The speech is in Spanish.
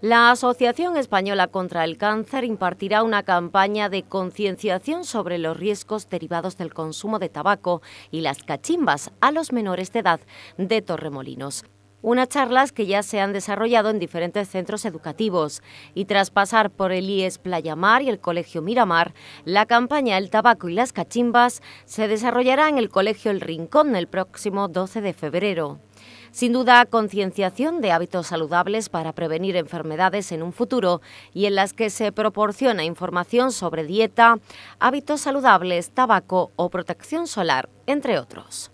La Asociación Española contra el Cáncer impartirá una campaña de concienciación sobre los riesgos derivados del consumo de tabaco y las cachimbas a los menores de edad de Torremolinos unas charlas que ya se han desarrollado en diferentes centros educativos. Y tras pasar por el IES Playamar y el Colegio Miramar, la campaña El Tabaco y las Cachimbas se desarrollará en el Colegio El Rincón el próximo 12 de febrero. Sin duda, concienciación de hábitos saludables para prevenir enfermedades en un futuro y en las que se proporciona información sobre dieta, hábitos saludables, tabaco o protección solar, entre otros.